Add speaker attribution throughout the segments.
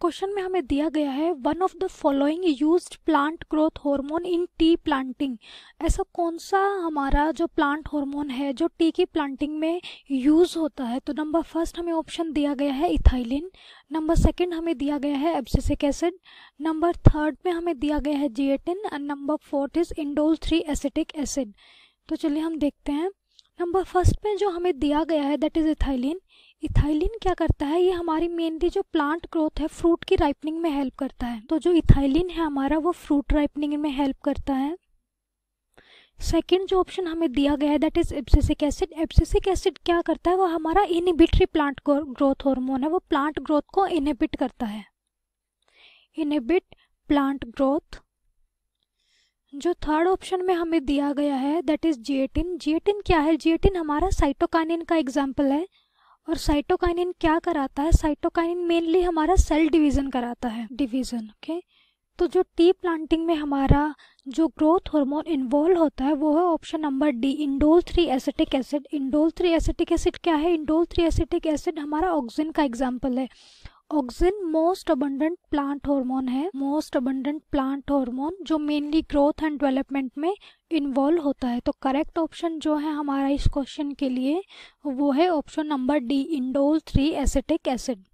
Speaker 1: Question में हमें दिया गया है one of the following used plant growth hormone in tea planting ऐसा कौन सा हमारा जो प्लांट हार्मोन है जो टी की प्लांटिंग में यूज़ होता है तो नंबर फर्स्ट हमें ऑप्शन दिया गया है इथाइलिन नंबर सेकंड हमें दिया गया है एब्सिसिक एसिड नंबर थर्ड में हमें दिया गया है zeatin and number fourth is indole three acetic acid तो चलिए हम देखते हैं नंबर फर्स्ट में जो हमें दिया गया है दैट इज़ इथाइलिन इथाइलिन क्या करता है ये हमारी मेनली जो प्लांट ग्रोथ है फ्रूट की राइपनिंग में हेल्प करता है तो जो इथाइलिन है हमारा वो फ्रूट राइपनिंग में हेल्प करता है सेकेंड जो ऑप्शन हमें दिया गया है that is abscisic acid abscisic acid क्या करता है वो हमारा इनहिबिटरी प्लांट ग्रोथ हार्मोन है वो प्लांट ग्रोथ को इनिबिट करता है इनिबिट प्लांट ग्रोथ जो थर्ड ऑप्शन में हमें दिया गया है दैट इज़ जिएटिन जिएटिन क्या है जिएटिन हमारा साइटोकाइनिन का एग्जाम्पल है और साइटोकाइनिन क्या कराता है साइटोकाइनिन मेनली हमारा सेल डिवीज़न कराता है डिवीज़न ओके okay? तो जो टी प्लांटिंग में हमारा जो ग्रोथ हार्मोन इन्वॉल्व होता है वो है option number D indole three acetic acid indole three acetic acid क्या है इंडोल थ्री एसिटिक एसिड हमारा ऑक्सीजन का एग्जाम्पल है auxin most abundant plant hormone है मोस्ट अबंडेंट प्लांट हार्मोन जो मेनली ग्रोथ एंड डेवलपमेंट में इन्वॉल्व होता है तो करेक्ट ऑप्शन जो है हमारा इस क्वेश्चन के लिए वो है option number D indole three acetic acid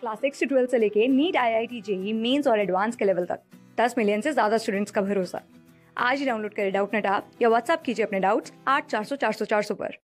Speaker 2: class six से ट्वेल्थ से लेके NEET I I T JEE mains और एडवांस के लेवल तक दस मिलियन से ज्यादा स्टूडेंट्स का भरोसा आज ही डाउनलोड करें डाउट नेट आप या व्हाट्सअप कीजिए अपने डाउट्स आठ चार सौ चार सौ चार सौ पर